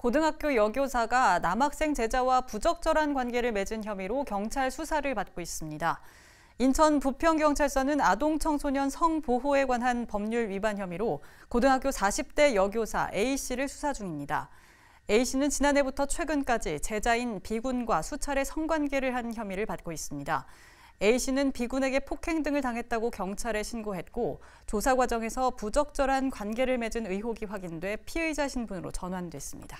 고등학교 여교사가 남학생 제자와 부적절한 관계를 맺은 혐의로 경찰 수사를 받고 있습니다. 인천 부평경찰서는 아동 청소년 성보호에 관한 법률 위반 혐의로 고등학교 40대 여교사 A씨를 수사 중입니다. A씨는 지난해부터 최근까지 제자인 B군과 수차례 성관계를 한 혐의를 받고 있습니다. A씨는 B군에게 폭행 등을 당했다고 경찰에 신고했고 조사 과정에서 부적절한 관계를 맺은 의혹이 확인돼 피의자 신분으로 전환됐습니다.